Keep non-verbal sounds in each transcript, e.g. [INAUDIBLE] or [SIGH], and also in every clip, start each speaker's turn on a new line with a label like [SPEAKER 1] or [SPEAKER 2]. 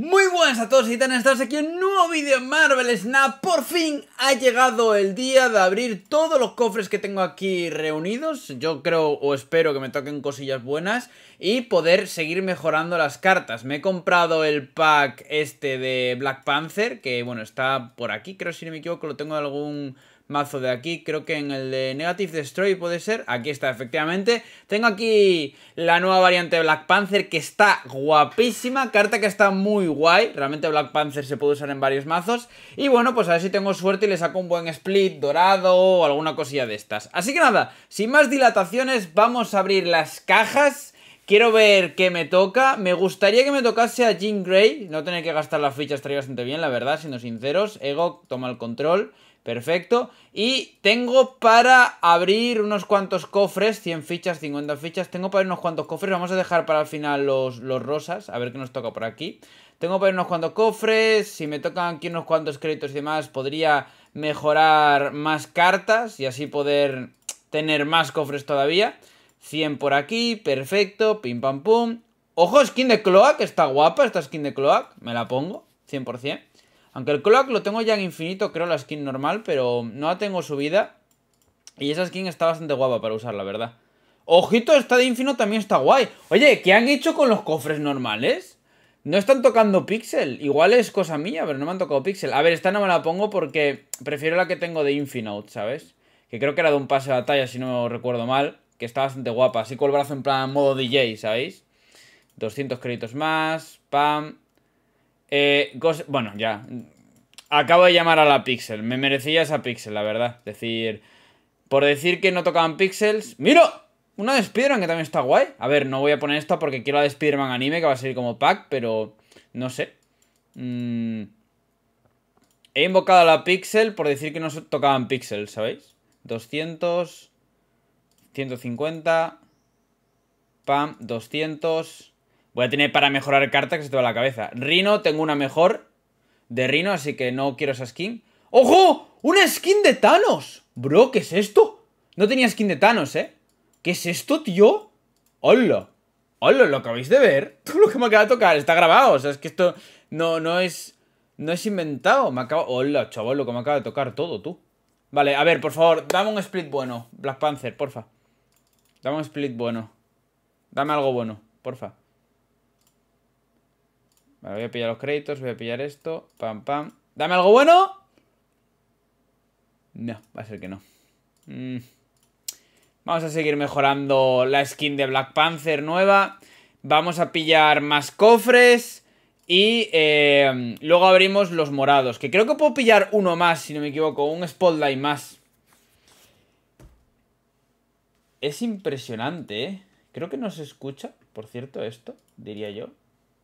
[SPEAKER 1] Muy buenas a todos y tan estamos aquí en un nuevo vídeo en Marvel Snap Por fin ha llegado el día de abrir todos los cofres que tengo aquí reunidos Yo creo o espero que me toquen cosillas buenas Y poder seguir mejorando las cartas Me he comprado el pack este de Black Panther Que bueno, está por aquí, creo si no me equivoco lo tengo en algún mazo de aquí, creo que en el de Negative Destroy puede ser, aquí está efectivamente tengo aquí la nueva variante de Black Panther que está guapísima, carta que está muy guay. Realmente Black Panther se puede usar en varios mazos. Y bueno, pues a ver si tengo suerte y le saco un buen split dorado o alguna cosilla de estas. Así que nada, sin más dilataciones, vamos a abrir las cajas. Quiero ver qué me toca. Me gustaría que me tocase a Jean Grey. No tener que gastar las fichas estaría bastante bien, la verdad, siendo sinceros. Ego toma el control. Perfecto. Y tengo para abrir unos cuantos cofres. 100 fichas, 50 fichas. Tengo para abrir unos cuantos cofres. Vamos a dejar para el final los, los rosas. A ver qué nos toca por aquí. Tengo para unos cuantos cofres, si me tocan aquí unos cuantos créditos y demás, podría mejorar más cartas y así poder tener más cofres todavía. 100 por aquí, perfecto, pim pam pum. Ojo, skin de Cloak, está guapa esta skin de Cloak, me la pongo, 100%. Aunque el Cloak lo tengo ya en infinito, creo, la skin normal, pero no la tengo subida. Y esa skin está bastante guapa para usar, la verdad. Ojito, esta de Infino también está guay. Oye, ¿qué han hecho con los cofres normales? No están tocando Pixel. Igual es cosa mía, pero no me han tocado Pixel. A ver, esta no me la pongo porque prefiero la que tengo de Infinite, ¿sabes? Que creo que era de un pase de batalla, si no recuerdo mal. Que está bastante guapa. Así con el brazo en plan modo DJ, ¿sabéis? 200 créditos más. Pam. Eh, Bueno, ya. Acabo de llamar a la Pixel. Me merecía esa Pixel, la verdad. Es decir, por decir que no tocaban Pixels. ¡Miro! Una de spider que también está guay. A ver, no voy a poner esta porque quiero la de Spider-Man anime que va a salir como pack, pero no sé. Mm. He invocado a la Pixel por decir que no se tocaban Pixel, ¿sabéis? 200, 150, pam, 200. Voy a tener para mejorar carta que se te va a la cabeza. Rino, tengo una mejor de Rino, así que no quiero esa skin. ¡Ojo! ¡Una skin de Thanos! Bro, ¿qué es esto? No tenía skin de Thanos, ¿eh? ¿Qué es esto, tío? ¡Hola! ¡Hola! ¿Lo acabáis de ver? Todo [LAUGHS] lo que me acaba de tocar está grabado. O sea, es que esto no, no es... No es inventado. Me acabo. ¡Hola, chaval! Lo que me acaba de tocar todo, tú. Vale, a ver, por favor, dame un split bueno. Black Panther, porfa. Dame un split bueno. Dame algo bueno, porfa. Vale, voy a pillar los créditos, voy a pillar esto. Pam, pam. ¿Dame algo bueno? No, va a ser que no. Mmm... Vamos a seguir mejorando la skin de Black Panther nueva. Vamos a pillar más cofres. Y eh, luego abrimos los morados. Que creo que puedo pillar uno más, si no me equivoco. Un spotlight más. Es impresionante, ¿eh? Creo que no se escucha, por cierto, esto, diría yo.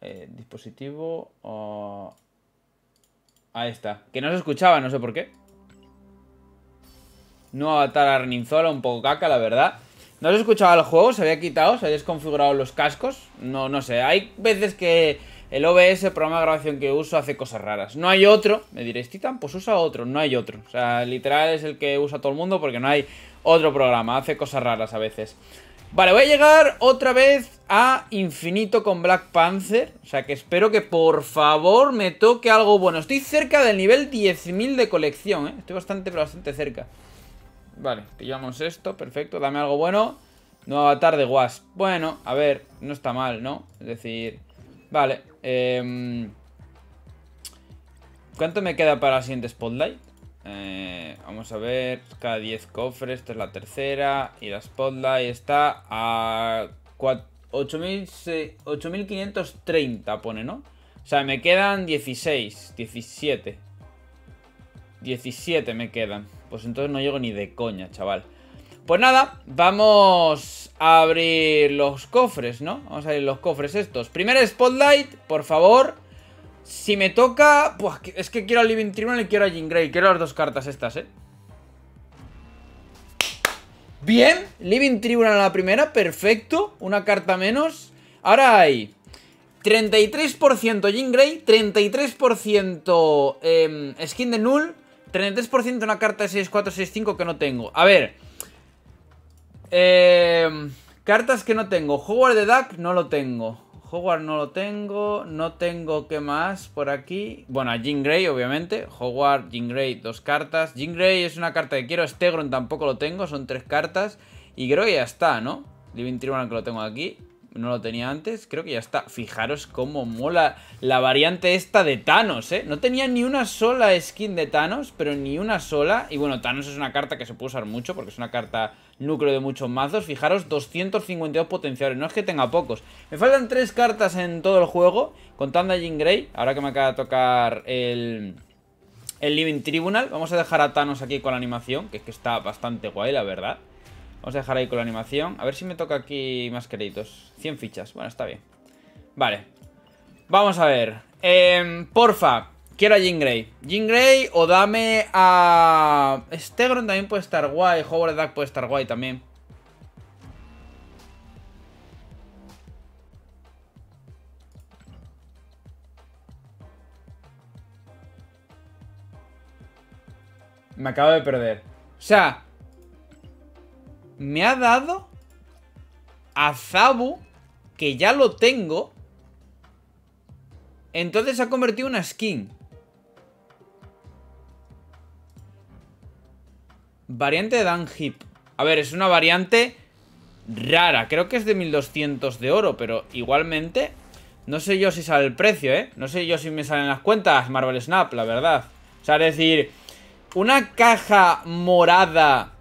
[SPEAKER 1] Eh, dispositivo... Ahí está. Que no se escuchaba, no sé por qué. Nuevo avatar Reninzola, un poco caca, la verdad. No os escuchaba el juego, se había quitado, se había desconfigurado los cascos. No, no sé. Hay veces que el OBS, el programa de grabación que uso, hace cosas raras. No hay otro. Me diréis, Titan, pues usa otro. No hay otro. O sea, literal es el que usa todo el mundo porque no hay otro programa. Hace cosas raras a veces. Vale, voy a llegar otra vez a infinito con Black Panther. O sea que espero que por favor me toque algo bueno. Estoy cerca del nivel 10.000 de colección, ¿eh? Estoy bastante, bastante cerca. Vale, pillamos esto, perfecto. Dame algo bueno. Nuevo avatar de Wasp. Bueno, a ver, no está mal, ¿no? Es decir, vale. Em, ¿Cuánto me queda para la siguiente Spotlight? Eh, vamos a ver, cada 10 cofres, esta es la tercera. Y la Spotlight está a 8.530, pone, ¿no? O sea, me quedan 16, 17. 17 me quedan. Pues entonces no llego ni de coña, chaval. Pues nada, vamos a abrir los cofres, ¿no? Vamos a abrir los cofres estos. Primer Spotlight, por favor. Si me toca... Pues es que quiero a Living Tribunal y quiero a Jean Grey. Quiero las dos cartas estas, ¿eh? Bien, Living Tribunal a la primera, perfecto. Una carta menos. Ahora hay 33% Jean Grey, 33% em, Skin de Null, 33% una carta de 6, 4, 6, que no tengo. A ver. Eh, cartas que no tengo. Hogwarts de Duck no lo tengo. Hogwarts no lo tengo. No tengo qué más por aquí. Bueno, a Jean Grey, obviamente. Hogwarts Jean Grey, dos cartas. Jean Grey es una carta que quiero. Stegron tampoco lo tengo. Son tres cartas. Y creo ya está, ¿no? Living Tribunal que lo tengo aquí no lo tenía antes, creo que ya está. Fijaros cómo mola la variante esta de Thanos, ¿eh? No tenía ni una sola skin de Thanos, pero ni una sola. Y bueno, Thanos es una carta que se puede usar mucho porque es una carta núcleo de muchos mazos. Fijaros, 252 potenciales no es que tenga pocos. Me faltan tres cartas en todo el juego, contando a Jean Grey, ahora que me acaba de tocar el... El Living Tribunal, vamos a dejar a Thanos aquí con la animación, que es que está bastante guay, la verdad. Vamos a dejar ahí con la animación. A ver si me toca aquí más créditos. 100 fichas. Bueno, está bien. Vale. Vamos a ver. Em, porfa, quiero a Jean Grey. Jean Grey o dame a... Stegron también puede estar guay. Howard Duck puede estar guay también. Me acabo de perder. O sea, me ha dado a Zabu, que ya lo tengo. Entonces se ha convertido una skin. Variante de Dan Hip. A ver, es una variante rara. Creo que es de 1200 de oro, pero igualmente... No sé yo si sale el precio, ¿eh? No sé yo si me salen las cuentas Marvel Snap, la verdad. O sea, es decir, una caja morada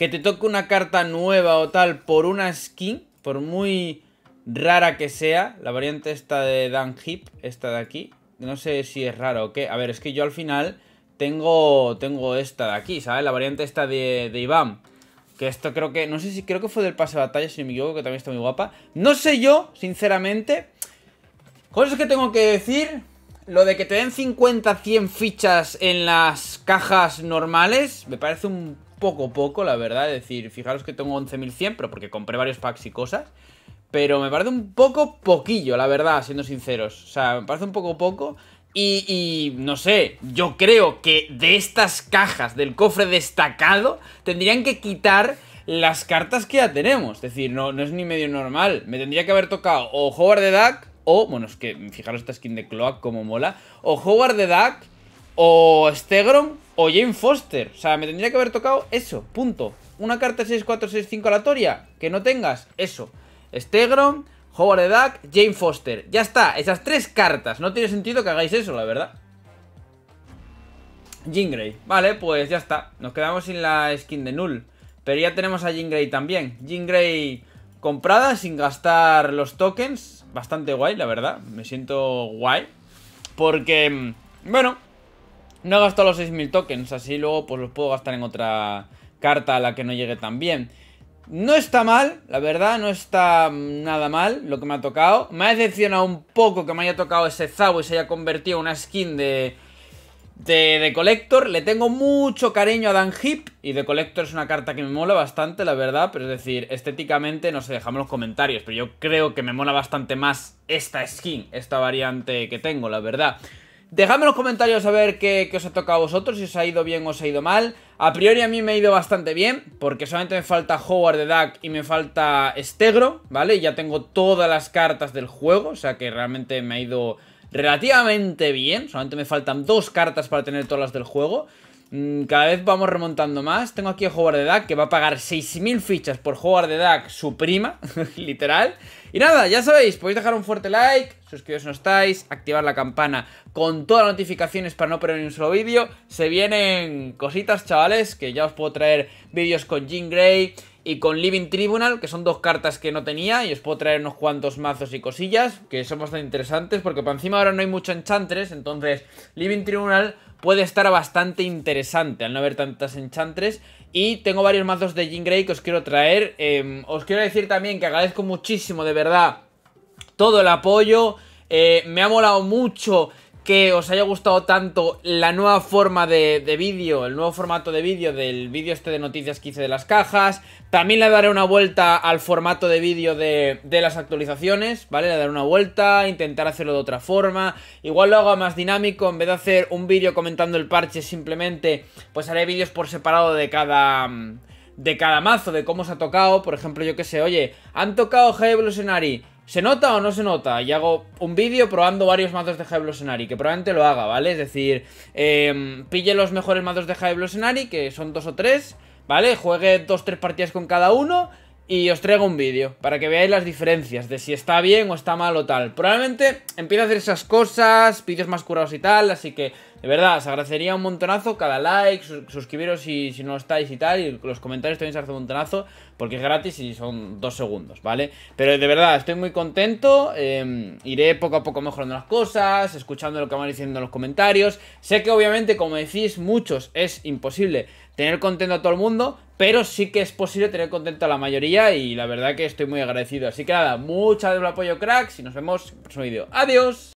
[SPEAKER 1] que te toque una carta nueva o tal por una skin, por muy rara que sea, la variante esta de Dan Hip, esta de aquí, no sé si es raro o qué. A ver, es que yo al final tengo, tengo esta de aquí, ¿sabes? La variante esta de, de Iván. Que esto creo que, no sé si creo que fue del pase de batalla, si no me equivoco, que también está muy guapa. No sé yo, sinceramente. Cosas que tengo que decir. Lo de que te den 50, 100 fichas en las cajas normales, me parece un poco poco, la verdad. Es decir, fijaros que tengo 11.100, pero porque compré varios packs y cosas. Pero me parece un poco poquillo, la verdad, siendo sinceros. O sea, me parece un poco poco. Y, no sé, yo creo que de estas cajas del cofre destacado tendrían que quitar las cartas que ya tenemos. Es decir, no, no es ni medio normal. Me tendría que haber tocado o Howard de Duck o, bueno, es que fijaros esta skin de Cloak como mola, o Howard de Duck o Stegron o Jane Foster. O sea, me tendría que haber tocado eso, punto. Una carta 6465 aleatoria, que no tengas, eso. Estegron, Howard the Duck, Jane Foster. Ya está, esas tres cartas. No tiene sentido que hagáis eso, la verdad. Jean Grey. Vale, pues ya está. Nos quedamos sin la skin de Null. Pero ya tenemos a Jean Grey también. Jean Grey comprada sin gastar los tokens. Bastante guay, la verdad. Me siento guay. Porque, mm, bueno, no he gastado los 6.000 tokens, así luego pues los puedo gastar en otra carta a la que no llegue tan bien. No está mal, la verdad, no está nada mal lo que me ha tocado. Me ha decepcionado un poco que me haya tocado ese Zabo y se haya convertido en una skin de, de, de, Collector. Le tengo mucho cariño a Dan Hip y de Collector es una carta que me mola bastante, la verdad. Pero es decir, estéticamente, no sé, dejamos los comentarios. Pero yo creo que me mola bastante más esta skin, esta variante que tengo, la verdad. Dejadme en los comentarios a ver qué, os ha tocado a vosotros, si os ha ido bien o os ha ido mal. A priori a mí me ha ido bastante bien, porque solamente me falta Howard de Duck y me falta Stegro, ¿vale? Ya tengo todas las cartas del juego, o sea que realmente me ha ido relativamente bien. Solamente me faltan dos cartas para tener todas las del juego. Mm, cada vez vamos remontando más. Tengo aquí a Howard de Duck, que va a pagar 6.000 fichas por jugar de Duck, su prima, [LAUGHS] literal. Y nada, ya sabéis, podéis dejar un fuerte like, suscribiros si no estáis, activar la campana con todas las notificaciones para no perder ni un solo vídeo. Se vienen cositas, chavales, que ya os puedo traer vídeos con Jean Grey y con Living Tribunal, que son dos cartas que no tenía, y os puedo traer unos cuantos mazos y cosillas, que son bastante interesantes, porque para encima ahora no hay mucho enchantres, entonces Living Tribunal puede estar bastante interesante al no haber tantas enchantres. Y tengo varios mazos de Jean Grey que os quiero traer. Em, os quiero decir también que agradezco muchísimo, de verdad, todo el apoyo. Eh, me ha molado mucho que os haya gustado tanto la nueva forma de, vídeo, el nuevo formato de vídeo del vídeo este de noticias que hice de las cajas. También le daré una vuelta al formato de vídeo de, las actualizaciones, ¿vale? Le daré una vuelta, intentar hacerlo de otra forma. Igual lo hago más dinámico, en vez de hacer un vídeo comentando el parche simplemente, pues haré vídeos por separado de cada de cada mazo, de cómo se ha tocado. Por ejemplo, yo que sé, oye, han tocado Heavy Evolutionary, ¿Se nota o no se nota? Y hago un vídeo probando varios mazos de High que probablemente lo haga, ¿vale? Es decir, em, pille los mejores mazos de High que son dos o tres, ¿vale? Juegue dos o tres partidas con cada uno y os traigo un vídeo para que veáis las diferencias de si está bien o está mal o tal. Probablemente empiece a hacer esas cosas, vídeos más curados y tal, así que de verdad os agradecería un montonazo cada like, suscribiros si, si, no estáis y tal, y los comentarios también se hace un montonazo porque es gratis y son dos segundos, ¿vale? Pero de verdad estoy muy contento, em, iré poco a poco mejorando las cosas, escuchando lo que van diciendo en los comentarios. Sé que obviamente, como decís muchos, es imposible tener contento a todo el mundo, pero sí que es posible tener contento a la mayoría y la verdad que estoy muy agradecido. Así que nada, mucha de un apoyo cracks y nos vemos en el próximo vídeo. ¡Adiós!